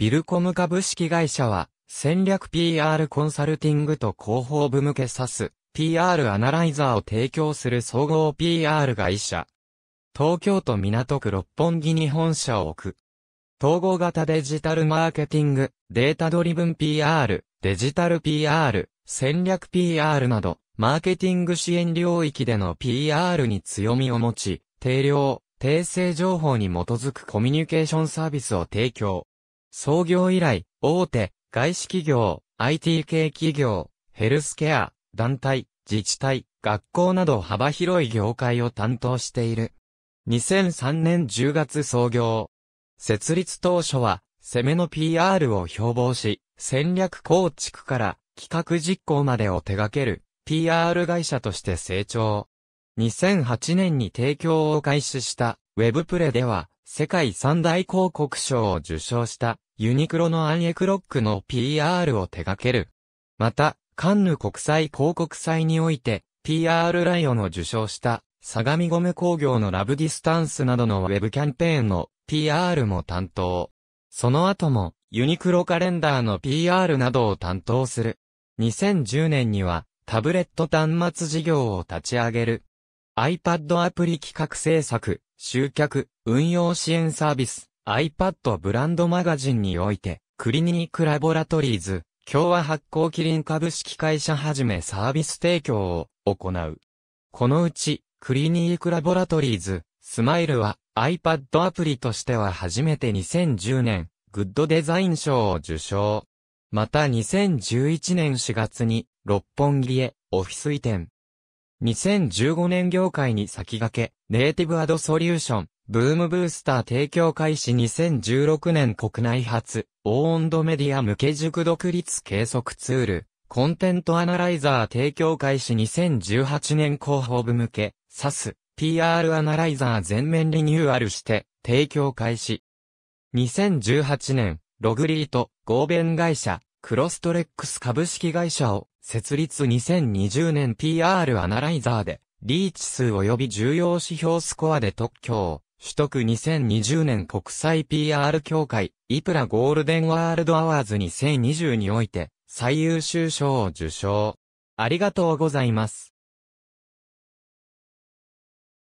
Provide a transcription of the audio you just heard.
ビルコム株式会社は、戦略 PR コンサルティングと広報部向けサス PR アナライザーを提供する総合 PR 会社。東京都港区六本木に本社を置く。統合型デジタルマーケティング、データドリブン PR、デジタル PR、戦略 PR など、マーケティング支援領域での PR に強みを持ち、定量、定性情報に基づくコミュニケーションサービスを提供。創業以来、大手、外資企業、IT 系企業、ヘルスケア、団体、自治体、学校など幅広い業界を担当している。2003年10月創業。設立当初は、攻めの PR を標榜し、戦略構築から企画実行までを手掛ける PR 会社として成長。2008年に提供を開始したウェブプレでは、世界三大広告賞を受賞した、ユニクロのアンエクロックの PR を手掛ける。また、カンヌ国際広告祭において、PR ライオンを受賞した、相模ゴム工業のラブディスタンスなどのウェブキャンペーンの PR も担当。その後も、ユニクロカレンダーの PR などを担当する。2010年には、タブレット端末事業を立ち上げる。iPad アプリ企画制作、集客、運用支援サービス、iPad ブランドマガジンにおいて、クリニークラボラトリーズ、共和発行キリン株式会社はじめサービス提供を行う。このうち、クリニークラボラトリーズ、スマイルは iPad アプリとしては初めて2010年、グッドデザイン賞を受賞。また2011年4月に、六本木へオフィス移転。2015年業界に先駆け、ネイティブアドソリューション、ブームブースター提供開始2016年国内初、オーンドメディア向け熟独立計測ツール、コンテントアナライザー提供開始2018年広報部向け、SAS、PR アナライザー全面リニューアルして、提供開始。2018年、ログリート、合弁会社、クロストレックス株式会社を設立2020年 PR アナライザーで、リーチ数及び重要指標スコアで特許を取得2020年国際 PR 協会、イプラゴールデンワールドアワーズ2020において、最優秀賞を受賞。ありがとうございます。